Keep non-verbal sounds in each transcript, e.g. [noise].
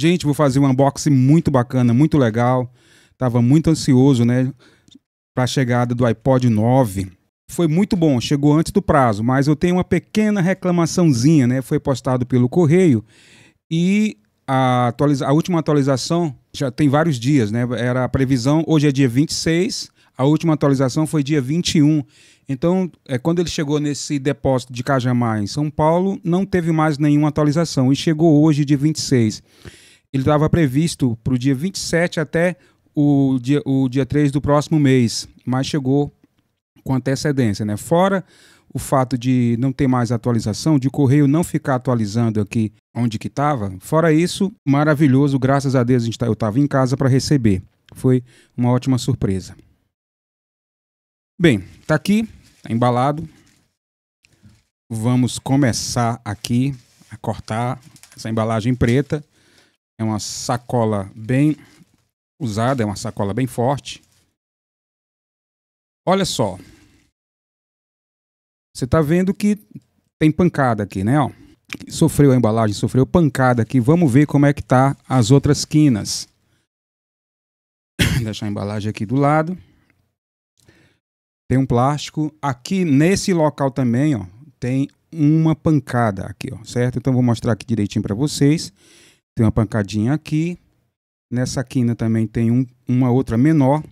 Gente, vou fazer um unboxing muito bacana, muito legal. Tava muito ansioso, né, para a chegada do iPod 9. Foi muito bom, chegou antes do prazo, mas eu tenho uma pequena reclamaçãozinha, né? Foi postado pelo correio e a, atualiza a última atualização já tem vários dias, né? Era a previsão, hoje é dia 26, a última atualização foi dia 21. Então, é, quando ele chegou nesse depósito de Cajamar, em São Paulo, não teve mais nenhuma atualização. E chegou hoje, dia 26 ele estava previsto para o dia 27 até o dia, o dia 3 do próximo mês, mas chegou com antecedência, né? Fora o fato de não ter mais atualização, de correio não ficar atualizando aqui onde que estava. Fora isso, maravilhoso, graças a Deus tá, eu estava em casa para receber. Foi uma ótima surpresa. Bem, tá aqui, tá embalado. Vamos começar aqui a cortar essa embalagem preta é uma sacola bem usada, é uma sacola bem forte. Olha só. Você está vendo que tem pancada aqui, né? Ó, sofreu a embalagem, sofreu pancada aqui. Vamos ver como é que tá as outras quinas. [coughs] Deixar a embalagem aqui do lado. Tem um plástico. Aqui nesse local também, ó, tem uma pancada aqui, ó, certo? Então vou mostrar aqui direitinho para vocês. Tem uma pancadinha aqui. Nessa quina também tem um, uma outra menor.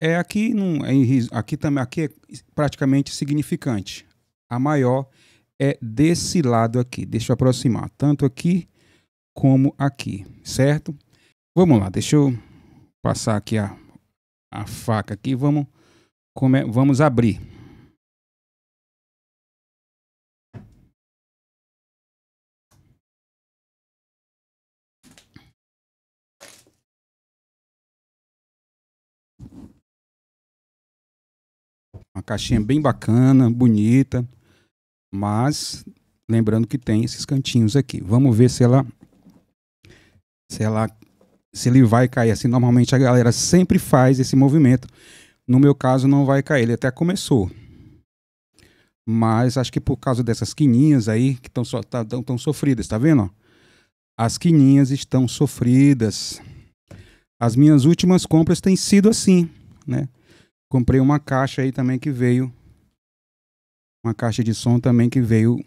É aqui, não, é, aqui também aqui é praticamente significante. A maior é desse lado aqui. Deixa eu aproximar, tanto aqui como aqui, certo? Vamos lá, deixa eu passar aqui a, a faca aqui, vamos, come, vamos abrir. Uma caixinha bem bacana, bonita, mas lembrando que tem esses cantinhos aqui. Vamos ver se ela se ela se ele vai cair assim. Normalmente a galera sempre faz esse movimento. No meu caso não vai cair, ele até começou. Mas acho que por causa dessas quininhas aí que estão so, tá, tão, tão sofridas, tá vendo? As quininhas estão sofridas. As minhas últimas compras têm sido assim, né? Comprei uma caixa aí também que veio. Uma caixa de som também que veio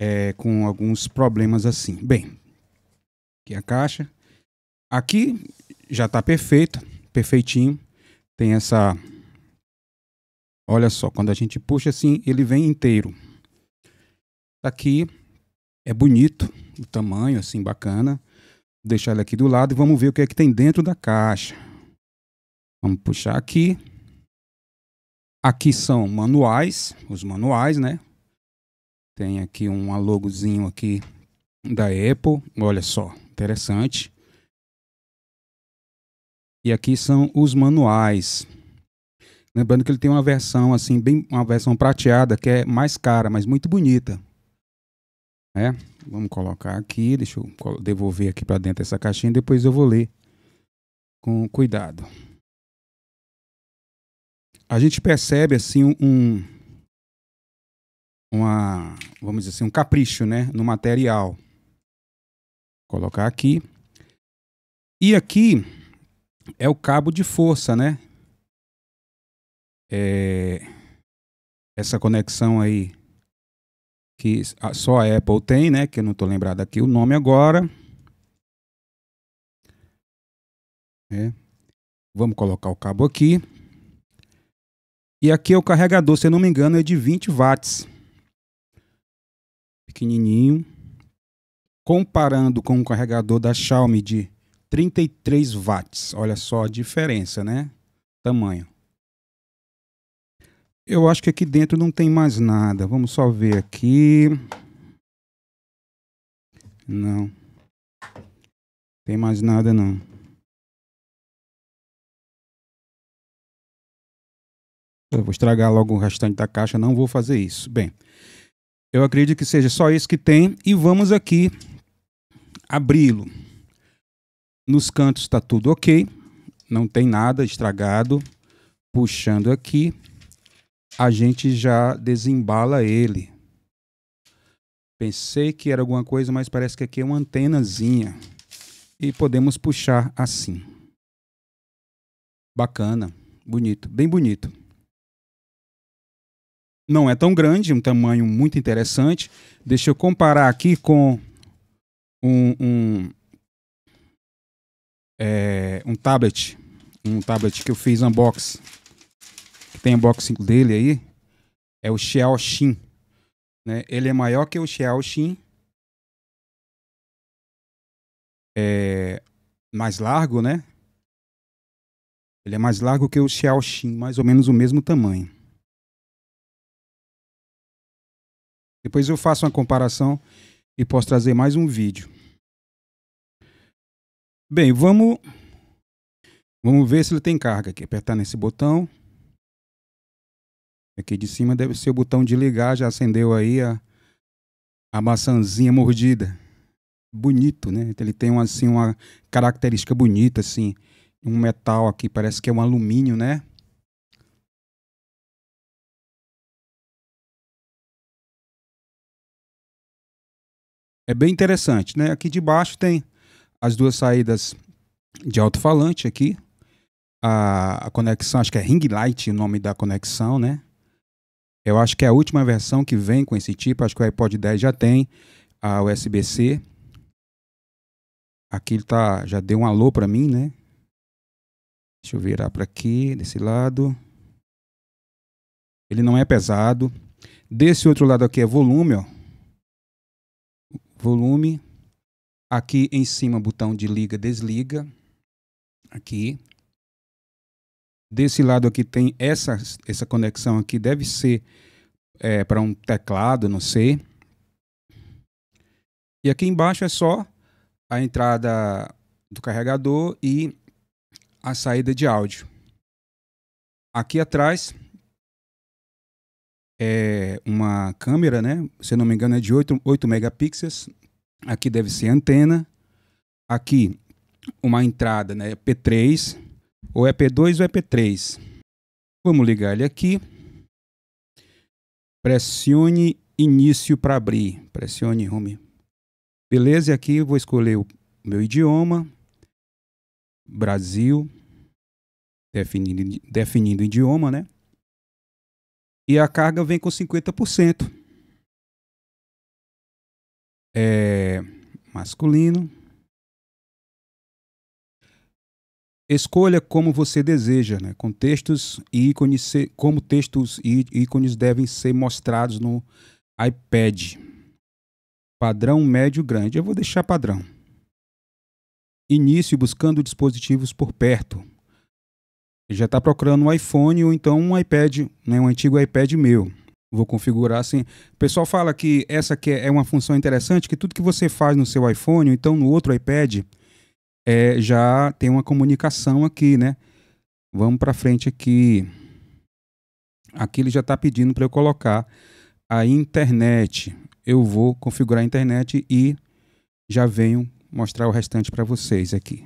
é, com alguns problemas assim. Bem, aqui a caixa. Aqui já está perfeito, perfeitinho. Tem essa. Olha só, quando a gente puxa assim, ele vem inteiro. Tá aqui é bonito o tamanho, assim, bacana. Vou deixar ele aqui do lado e vamos ver o que é que tem dentro da caixa. Vamos puxar aqui. Aqui são manuais, os manuais, né? Tem aqui um logozinho aqui da Apple. Olha só, interessante. E aqui são os manuais. Lembrando que ele tem uma versão assim, bem uma versão prateada, que é mais cara, mas muito bonita. É, vamos colocar aqui, deixa eu devolver aqui para dentro essa caixinha, depois eu vou ler com cuidado a gente percebe assim um, uma, vamos dizer assim, um capricho, né, no material. Vou colocar aqui. E aqui é o cabo de força, né? É, essa conexão aí que só a Apple tem, né? Que eu não estou lembrado aqui o nome agora. É. Vamos colocar o cabo aqui. E aqui é o carregador, se eu não me engano, é de 20 watts. Pequenininho. Comparando com o carregador da Xiaomi de 33 watts. Olha só a diferença, né? Tamanho. Eu acho que aqui dentro não tem mais nada. Vamos só ver aqui. Não. Tem mais nada não. Eu vou estragar logo o restante da caixa, não vou fazer isso. Bem, eu acredito que seja só isso que tem e vamos aqui abri-lo. Nos cantos está tudo ok, não tem nada estragado. Puxando aqui, a gente já desembala ele. Pensei que era alguma coisa, mas parece que aqui é uma antenazinha. E podemos puxar assim. Bacana, bonito, bem bonito não é tão grande, um tamanho muito interessante. Deixa eu comparar aqui com um, um, é, um tablet, um tablet que eu fiz unboxing, que tem unboxing dele aí, é o Xiaoxin. Né? Ele é maior que o Xiaoxin, é mais largo, né? Ele é mais largo que o Xiaoxin, mais ou menos o mesmo tamanho. Depois eu faço uma comparação e posso trazer mais um vídeo. Bem, vamos vamos ver se ele tem carga aqui. Apertar nesse botão. Aqui de cima deve ser o botão de ligar, já acendeu aí a, a maçãzinha mordida. Bonito, né? Ele tem uma, assim, uma característica bonita, assim. Um metal aqui, parece que é um alumínio, né? é bem interessante, né? Aqui de baixo tem as duas saídas de alto-falante aqui. A, a, conexão, acho que é Ring Light o nome da conexão, né? Eu acho que é a última versão que vem com esse tipo. Acho que o iPod 10 já tem a USB-C. Aqui ele tá, já deu um alô para mim, né? Deixa eu virar para aqui, desse lado. Ele não é pesado. Desse outro lado aqui é volume, ó volume. Aqui em cima, botão de liga, desliga. Aqui. Desse lado aqui tem essa, essa conexão aqui, deve ser é, para um teclado, não sei. E aqui embaixo é só a entrada do carregador e a saída de áudio. Aqui atrás é uma câmera, né? Se não me engano, é de 8, 8 megapixels. Aqui deve ser antena. Aqui, uma entrada, né? É P3, ou é P2 ou é P3. Vamos ligar ele aqui. Pressione início para abrir. Pressione home. Beleza, e aqui vou escolher o meu idioma. Brasil. Definindo, definindo idioma, né? e a carga vem com 50%. É masculino. Escolha como você deseja, né? com textos e ícones, como textos e ícones devem ser mostrados no iPad. Padrão médio grande. Eu vou deixar padrão. Início buscando dispositivos por perto já está procurando um iPhone ou então um iPad, né, um antigo iPad meu. Vou configurar assim. O pessoal fala que essa aqui é, é uma função interessante, que tudo que você faz no seu iPhone ou então no outro iPad é, já tem uma comunicação aqui, né? Vamos para frente aqui. Aqui ele já está pedindo para eu colocar a internet. Eu vou configurar a internet e já venho mostrar o restante para vocês aqui.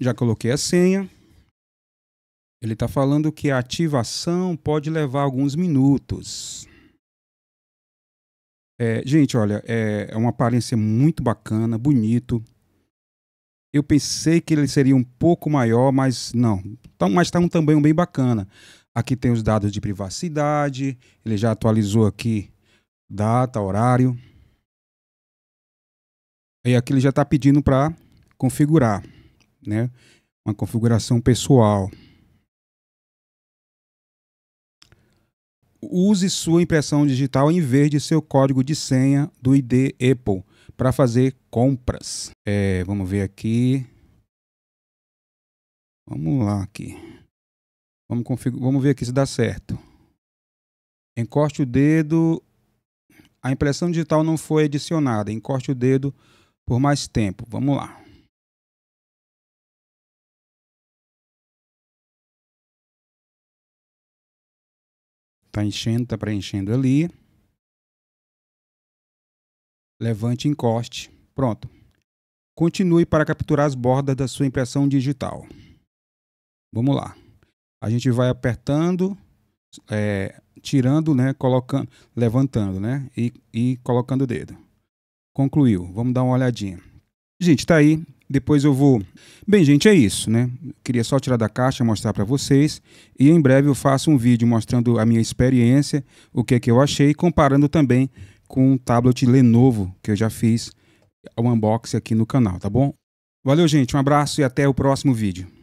Já coloquei a senha. Ele está falando que a ativação pode levar alguns minutos. É, gente, olha, é, é, uma aparência muito bacana, bonito. Eu pensei que ele seria um pouco maior, mas não. Tá, mas está um tamanho bem bacana. Aqui tem os dados de privacidade. Ele já atualizou aqui data, horário. E aqui ele já está pedindo para configurar, né? Uma configuração pessoal. use sua impressão digital em vez de seu código de senha do ID Apple para fazer compras. É, vamos ver aqui. Vamos lá aqui. Vamos, vamos ver aqui se dá certo. Encoste o dedo. A impressão digital não foi adicionada. Encoste o dedo por mais tempo. Vamos lá. Está enchendo, está preenchendo ali. Levante e encoste. Pronto. Continue para capturar as bordas da sua impressão digital. Vamos lá. A gente vai apertando, é, tirando, né, colocando, levantando, né, e, e colocando o dedo. Concluiu. Vamos dar uma olhadinha. Gente, está aí. Depois eu vou. Bem, gente, é isso, né? Queria só tirar da caixa, mostrar para vocês. E em breve eu faço um vídeo mostrando a minha experiência, o que é que eu achei, comparando também com um tablet Lenovo que eu já fiz o um unboxing aqui no canal, tá bom? Valeu, gente, um abraço e até o próximo vídeo.